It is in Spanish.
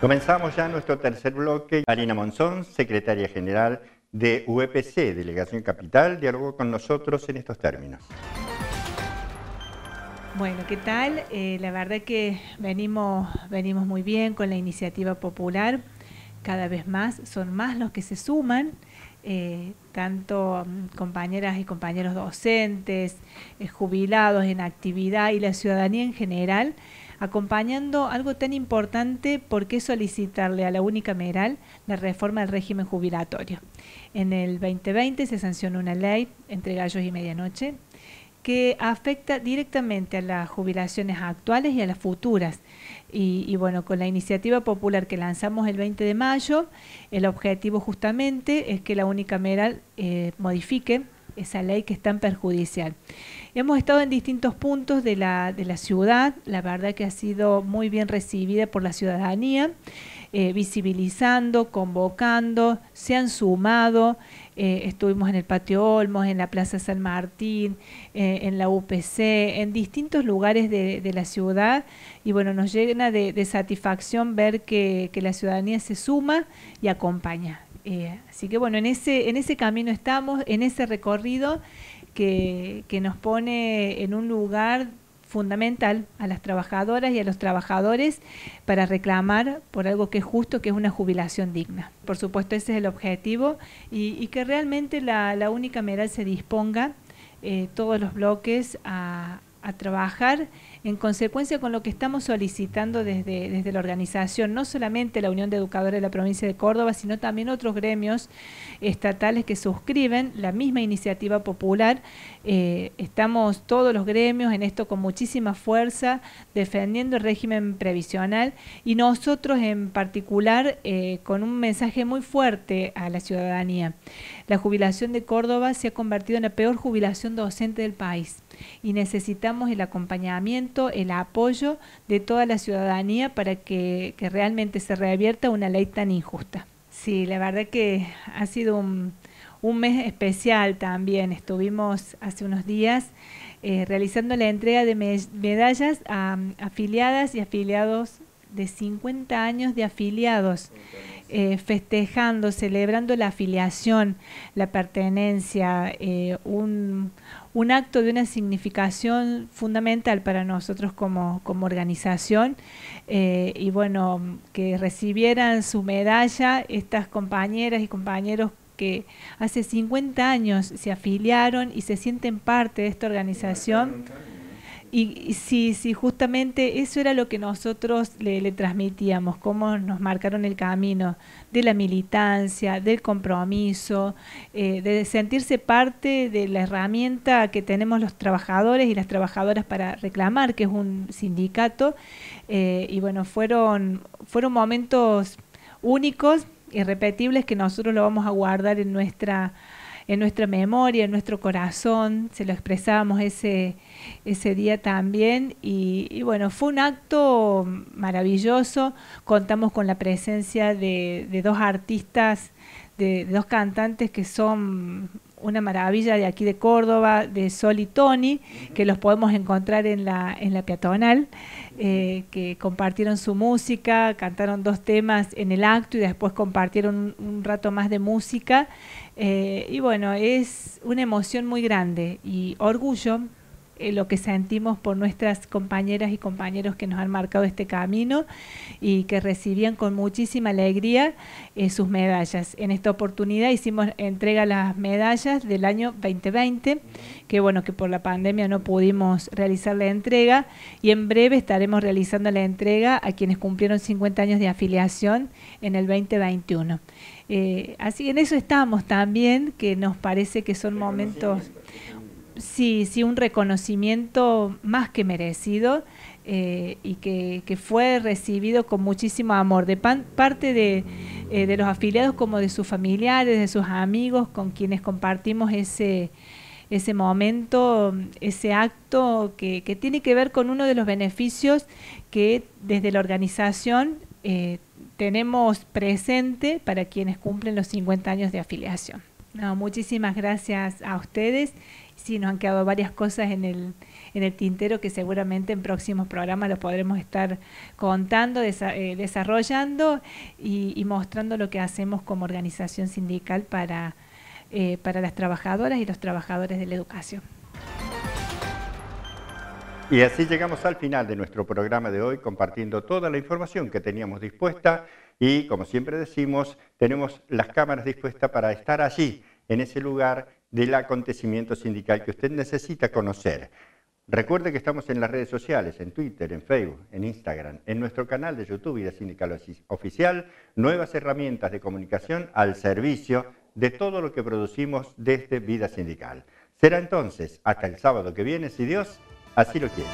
Comenzamos ya nuestro tercer bloque. Marina Monzón, secretaria general de UEPC, Delegación Capital, dialogó con nosotros en estos términos. Bueno, ¿qué tal? Eh, la verdad que venimos, venimos muy bien con la iniciativa popular. Cada vez más son más los que se suman, eh, tanto mm, compañeras y compañeros docentes, eh, jubilados en actividad y la ciudadanía en general acompañando algo tan importante, porque solicitarle a la única Meral la reforma del régimen jubilatorio? En el 2020 se sancionó una ley entre gallos y medianoche que afecta directamente a las jubilaciones actuales y a las futuras. Y, bueno, con la iniciativa popular que lanzamos el 20 de mayo, el objetivo justamente es que la única eh, modifique esa ley que es tan perjudicial. Hemos estado en distintos puntos de la, de la ciudad, la verdad que ha sido muy bien recibida por la ciudadanía, eh, visibilizando, convocando, se han sumado, eh, estuvimos en el Patio Olmos, en la Plaza San Martín, eh, en la UPC, en distintos lugares de, la ciudad y bueno, nos llena de, satisfacción ver que, que la ciudadanía se suma y acompaña. Eh, así que bueno, en ese, en ese camino estamos, en ese recorrido que, nos pone en un lugar fundamental a las trabajadoras y a los trabajadores para reclamar por algo que es justo, que es una jubilación digna. Por supuesto, ese es el objetivo y, que realmente la, la única medal se disponga, eh, todos los bloques, a, a trabajar en consecuencia con lo que estamos solicitando desde, desde la organización, no solamente la Unión de Educadores de la provincia de Córdoba, sino también otros gremios estatales que suscriben la misma iniciativa popular. Eh, estamos todos los gremios en esto con muchísima fuerza, defendiendo el régimen previsional y nosotros en particular eh, con un mensaje muy fuerte a la ciudadanía. La jubilación de Córdoba se ha convertido en la peor jubilación docente del país y necesitamos el acompañamiento el apoyo de toda la ciudadanía para que, realmente se reabierta una ley tan injusta. Sí, la verdad que ha sido un, un mes especial también. Estuvimos hace unos días eh, realizando la entrega de medallas a afiliadas y afiliados de 50 años de afiliados, eh, festejando, celebrando la afiliación, la pertenencia, eh, un, acto de una significación fundamental para nosotros como, organización. Eh, y bueno, que recibieran su medalla estas compañeras y compañeros que hace 50 años se afiliaron y se sienten parte de esta organización y, sí, sí, justamente eso era lo que nosotros le, transmitíamos, cómo nos marcaron el camino de la militancia, del compromiso, eh, de sentirse parte de la herramienta que tenemos los trabajadores y las trabajadoras para reclamar, que es un sindicato. Eh, y bueno, fueron, fueron momentos únicos, irrepetibles, que nosotros lo vamos a guardar en nuestra en nuestra memoria, en nuestro corazón, se lo expresábamos ese, ese día también y, bueno, fue un acto maravilloso, contamos con la presencia de, dos artistas, de dos cantantes que son una maravilla de aquí de Córdoba, de Sol y Tony, que los podemos encontrar en la, en la peatonal, eh, que compartieron su música, cantaron dos temas en el acto y después compartieron un, rato más de música. Eh, y bueno, es una emoción muy grande y orgullo eh, lo que sentimos por nuestras compañeras y compañeros que nos han marcado este camino y que recibían con muchísima alegría eh, sus medallas. En esta oportunidad hicimos entrega las medallas del año 2020, que bueno, que por la pandemia no pudimos realizar la entrega y en breve estaremos realizando la entrega a quienes cumplieron 50 años de afiliación en el 2021. Eh, así en eso estamos también, que nos parece que son momentos Sí, sí, un reconocimiento más que merecido eh, y que, fue recibido con muchísimo amor de parte eh, de, los afiliados como de sus familiares, de sus amigos con quienes compartimos ese, ese momento, ese acto que, tiene que ver con uno de los beneficios que desde la organización eh, tenemos presente para quienes cumplen los 50 años de afiliación muchísimas gracias a ustedes. si nos han quedado varias cosas en el, en el tintero que seguramente en próximos programas los podremos estar contando, eh, desarrollando y, mostrando lo que hacemos como organización sindical para, eh, para las trabajadoras y los trabajadores de la educación. Y así llegamos al final de nuestro programa de hoy compartiendo toda la información que teníamos dispuesta y como siempre decimos, tenemos las cámaras dispuestas para estar allí, en ese lugar del acontecimiento sindical que usted necesita conocer. Recuerde que estamos en las redes sociales, en Twitter, en Facebook, en Instagram, en nuestro canal de YouTube y de Sindical Oficial, nuevas herramientas de comunicación al servicio de todo lo que producimos desde Vida Sindical. Será entonces, hasta el sábado que viene, si Dios así lo quiere.